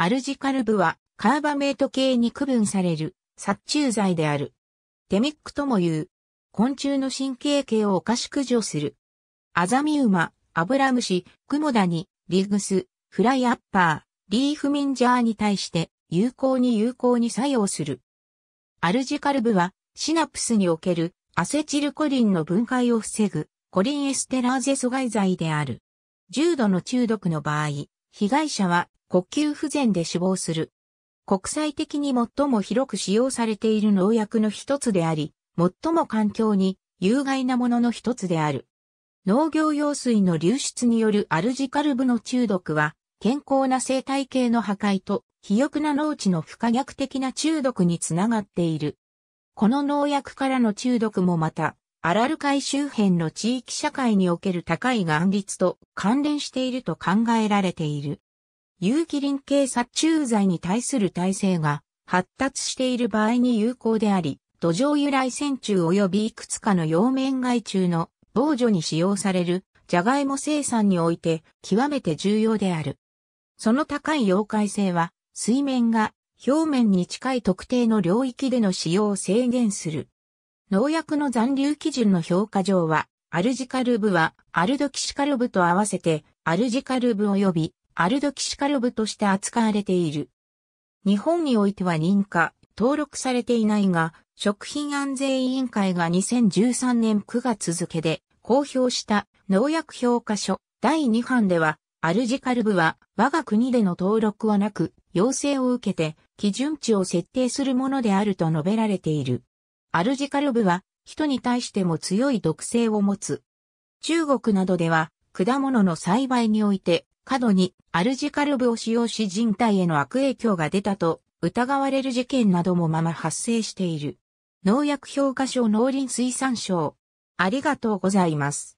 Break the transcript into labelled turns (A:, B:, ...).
A: アルジカルブはカーバメート系に区分される殺虫剤である。テミックとも言う。昆虫の神経系をおかしく除する。アザミウマ、アブラムシ、クモダニ、リグス、フライアッパー、リーフミンジャーに対して有効に有効に作用する。アルジカルブはシナプスにおけるアセチルコリンの分解を防ぐコリンエステラーゼ阻害剤である。重度の中毒の場合、被害者は呼吸不全で死亡する。国際的に最も広く使用されている農薬の一つであり、最も環境に有害なものの一つである。農業用水の流出によるアルジカルブの中毒は、健康な生態系の破壊と、肥沃な農地の不可逆的な中毒につながっている。この農薬からの中毒もまた、アラル海周辺の地域社会における高い眼率と関連していると考えられている。有機林系殺虫剤に対する耐性が発達している場合に有効であり、土壌由来線虫及びいくつかの葉面害虫の防除に使用されるジャガイモ生産において極めて重要である。その高い溶解性は水面が表面に近い特定の領域での使用を制限する。農薬の残留基準の評価上は、アルジカルブはアルドキシカルブと合わせてアルジカルブ及びアルドキシカロブとして扱われている。日本においては認可、登録されていないが、食品安全委員会が2013年9月付で公表した農薬評価書第2版では、アルジカルブは我が国での登録はなく、要請を受けて基準値を設定するものであると述べられている。アルジカルブは人に対しても強い毒性を持つ。中国などでは果物の栽培において過度にアルジカルブを使用し人体への悪影響が出たと疑われる事件などもまま発生している。農薬評価賞農林水産省。ありがとうございます。